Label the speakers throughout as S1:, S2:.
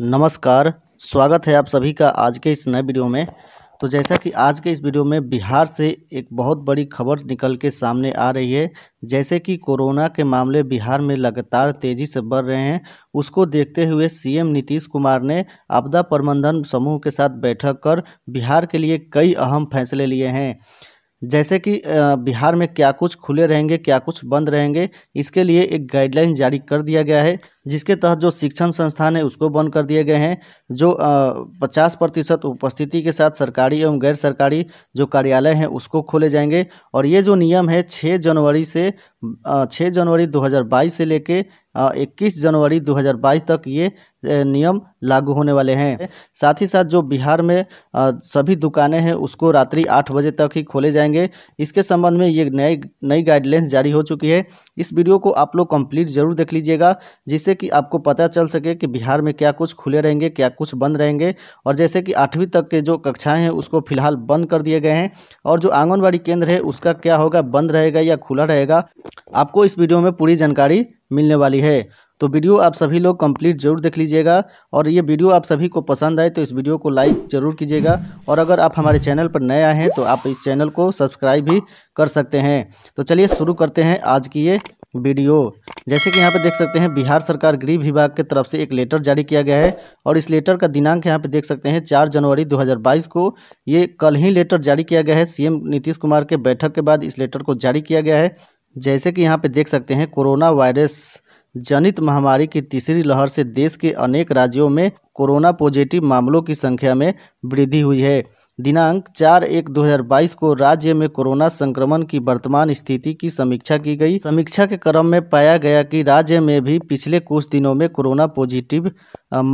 S1: नमस्कार स्वागत है आप सभी का आज के इस नए वीडियो में तो जैसा कि आज के इस वीडियो में बिहार से एक बहुत बड़ी खबर निकल के सामने आ रही है जैसे कि कोरोना के मामले बिहार में लगातार तेज़ी से बढ़ रहे हैं उसको देखते हुए सीएम नीतीश कुमार ने आपदा प्रबंधन समूह के साथ बैठक कर बिहार के लिए कई अहम फैसले लिए हैं जैसे कि बिहार में क्या कुछ खुले रहेंगे क्या कुछ बंद रहेंगे इसके लिए एक गाइडलाइन जारी कर दिया गया है जिसके तहत जो शिक्षण संस्थान है उसको बंद कर दिए गए हैं जो पचास प्रतिशत उपस्थिति के साथ सरकारी एवं गैर सरकारी जो कार्यालय हैं उसको खोले जाएंगे और ये जो नियम है छः जनवरी से छः जनवरी 2022 से लेके इक्कीस जनवरी 2022 तक ये नियम लागू होने वाले हैं साथ ही साथ जो बिहार में सभी दुकानें हैं उसको रात्रि आठ बजे तक ही खोले जाएंगे इसके संबंध में ये नई नई गाइडलाइंस जारी हो चुकी है इस वीडियो को आप लोग कंप्लीट जरूर देख लीजिएगा जिससे कि आपको पता चल सके कि बिहार में क्या कुछ खुले रहेंगे क्या कुछ बंद रहेंगे और जैसे कि आठवीं तक के जो कक्षाएँ हैं उसको फिलहाल बंद कर दिए गए हैं और जो आंगनबाड़ी केंद्र है उसका क्या होगा बंद रहेगा या खुला रहेगा आपको इस वीडियो में पूरी जानकारी मिलने वाली है तो वीडियो आप सभी लोग कंप्लीट जरूर देख लीजिएगा और ये वीडियो आप सभी को पसंद आए तो इस वीडियो को लाइक जरूर कीजिएगा और अगर आप हमारे चैनल पर नए आए हैं तो आप इस चैनल को सब्सक्राइब भी कर सकते हैं तो चलिए शुरू करते हैं आज की ये वीडियो जैसे कि यहाँ पे देख सकते हैं बिहार सरकार गृह विभाग के तरफ से एक लेटर जारी किया गया है और इस लेटर का दिनांक यहाँ पे देख सकते हैं चार जनवरी 2022 को ये कल ही लेटर जारी किया गया है सीएम नीतीश कुमार के बैठक के बाद इस लेटर को जारी किया गया है जैसे कि यहाँ पे देख सकते हैं कोरोना वायरस जनित महामारी की तीसरी लहर से देश के अनेक राज्यों में कोरोना पॉजिटिव मामलों की संख्या में वृद्धि हुई है दिनांक चार एक 2022 को राज्य में कोरोना संक्रमण की वर्तमान स्थिति की समीक्षा की गई समीक्षा के क्रम में पाया गया कि राज्य में भी पिछले कुछ दिनों में कोरोना पॉजिटिव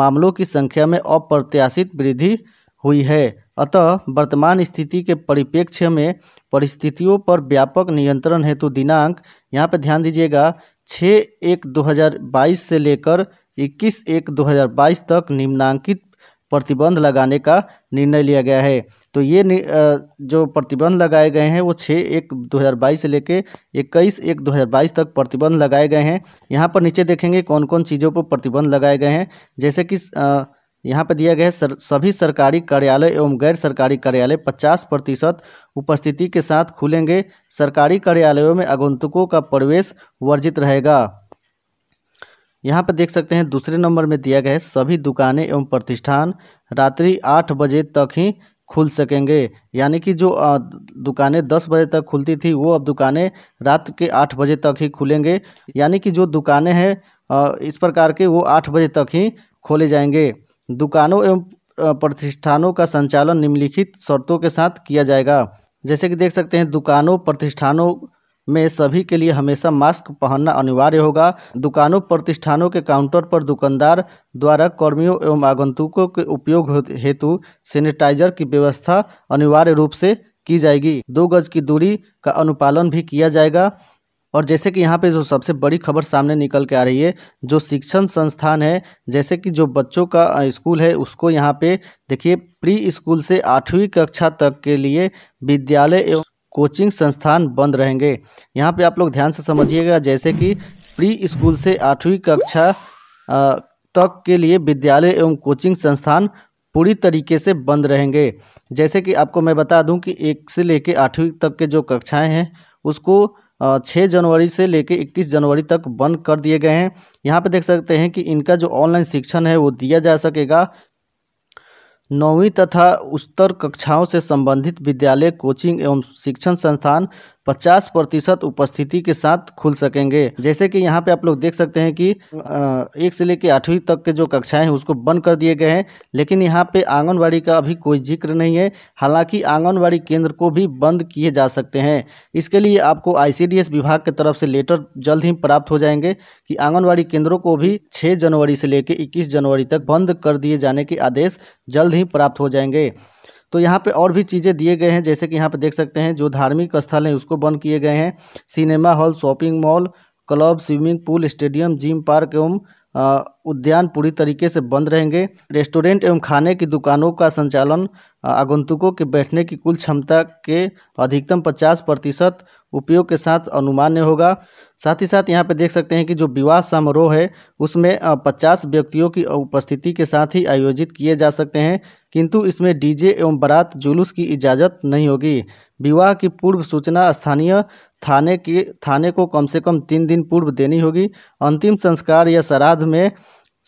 S1: मामलों की संख्या में अप्रत्याशित वृद्धि हुई है अतः वर्तमान स्थिति के परिप्रेक्ष्य में परिस्थितियों पर व्यापक नियंत्रण हेतु दिनांक यहाँ पर ध्यान दीजिएगा छः एक 2022 से लेकर 21 एक 2022 तक निम्नांकित प्रतिबंध लगाने का निर्णय लिया गया है तो ये जो प्रतिबंध लगाए गए हैं वो छः एक 2022 से लेकर इक्कीस एक 2022 तक प्रतिबंध लगाए गए हैं यहाँ पर नीचे देखेंगे कौन कौन चीज़ों पर प्रतिबंध लगाए गए हैं जैसे कि आ, यहाँ पर दिया गया है सर, सभी सरकारी कार्यालय एवं गैर सरकारी कार्यालय 50 प्रतिशत उपस्थिति के साथ खुलेंगे सरकारी कार्यालयों में आगंतुकों का प्रवेश वर्जित रहेगा यहाँ पर देख सकते हैं दूसरे नंबर में दिया गया है सभी दुकानें एवं प्रतिष्ठान रात्रि आठ बजे तक ही खुल सकेंगे यानी कि जो दुकानें दस बजे तक खुलती थी वो अब दुकानें रात के आठ बजे तक ही खुलेंगे यानी कि जो दुकानें हैं इस प्रकार के वो आठ बजे तक ही खोले जाएंगे दुकानों एवं प्रतिष्ठानों का संचालन निम्नलिखित शर्तों के साथ किया जाएगा जैसे कि देख सकते हैं दुकानों प्रतिष्ठानों में सभी के लिए हमेशा मास्क पहनना अनिवार्य होगा दुकानों प्रतिष्ठानों के काउंटर पर दुकानदार द्वारा कर्मियों एवं आगंतुकों के उपयोग हेतु सैनिटाइजर की व्यवस्था अनिवार्य रूप से की जाएगी दो गज की दूरी का अनुपालन भी किया जाएगा और जैसे कि यहाँ पे जो सबसे बड़ी खबर सामने निकल के आ रही है जो शिक्षण संस्थान है जैसे कि जो बच्चों का स्कूल है उसको यहाँ पे देखिए प्री स्कूल से आठवीं कक्षा तक के लिए विद्यालय एवं कोचिंग संस्थान बंद रहेंगे यहाँ पे आप लोग ध्यान से समझिएगा जैसे कि प्री स्कूल से आठवीं कक्षा तक के लिए विद्यालय एवं कोचिंग संस्थान पूरी तरीके से बंद रहेंगे जैसे कि आपको मैं बता दूं कि एक से लेकर आठवीं तक के जो कक्षाएं हैं उसको छः जनवरी से लेकर इक्कीस जनवरी तक बंद कर दिए गए हैं यहाँ पे देख सकते हैं कि इनका जो ऑनलाइन शिक्षण है वो दिया जा सकेगा नौवीं तथा उच्चतर कक्षाओं से संबंधित विद्यालय कोचिंग एवं शिक्षण संस्थान 50 प्रतिशत उपस्थिति के साथ खुल सकेंगे जैसे कि यहाँ पे आप लोग देख सकते हैं कि एक से लेकर आठवीं तक के जो कक्षाएं हैं उसको बंद कर दिए गए हैं लेकिन यहाँ पे आंगनबाड़ी का अभी कोई जिक्र नहीं है हालांकि आंगनबाड़ी केंद्र को भी बंद किए जा सकते हैं इसके लिए आपको आई विभाग की तरफ से लेटर जल्द ही प्राप्त हो जाएंगे कि आंगनबाड़ी केंद्रों को भी छः जनवरी से लेकर इक्कीस जनवरी तक बंद कर दिए जाने के आदेश जल्द ही प्राप्त हो जाएंगे तो यहाँ पे और भी चीज़ें दिए गए हैं जैसे कि यहाँ पे देख सकते हैं जो धार्मिक स्थल हैं उसको बंद किए गए हैं cinema hall shopping mall club swimming pool stadium gym park एवं उद्यान पूरी तरीके से बंद रहेंगे रेस्टोरेंट एवं खाने की दुकानों का संचालन आगंतुकों के बैठने की कुल क्षमता के अधिकतम 50 प्रतिशत उपयोग के साथ अनुमान्य होगा साथ ही साथ यहाँ पर देख सकते हैं कि जो विवाह समारोह है उसमें 50 व्यक्तियों की उपस्थिति के साथ ही आयोजित किए जा सकते हैं किंतु इसमें डीजे एवं बारात जुलूस की इजाज़त नहीं होगी विवाह की पूर्व सूचना स्थानीय थाने की थाने को कम से कम तीन दिन पूर्व देनी होगी अंतिम संस्कार या श्राद्ध में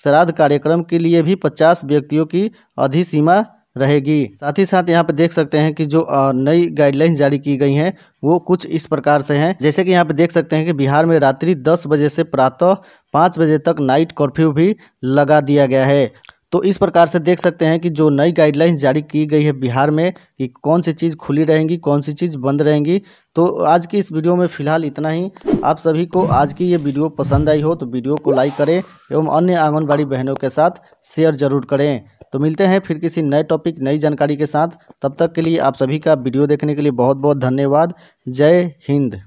S1: श्राद्ध कार्यक्रम के लिए भी पचास व्यक्तियों की अधिसीमा रहेगी साथ ही साथ यहाँ पे देख सकते हैं कि जो नई गाइडलाइंस जारी की गई हैं वो कुछ इस प्रकार से हैं जैसे कि यहाँ पे देख सकते हैं कि बिहार में रात्रि दस बजे से प्रातः पाँच बजे तक नाइट कर्फ्यू भी लगा दिया गया है तो इस प्रकार से देख सकते हैं कि जो नई गाइडलाइंस जारी की गई है बिहार में कि कौन सी चीज़ खुली रहेंगी कौन सी चीज़ बंद रहेंगी तो आज की इस वीडियो में फ़िलहाल इतना ही आप सभी को आज की ये वीडियो पसंद आई हो तो वीडियो को लाइक करें एवं अन्य आंगनबाड़ी बहनों के साथ शेयर ज़रूर करें तो मिलते हैं फिर किसी नए टॉपिक नई जानकारी के साथ तब तक के लिए आप सभी का वीडियो देखने के लिए बहुत बहुत धन्यवाद जय हिंद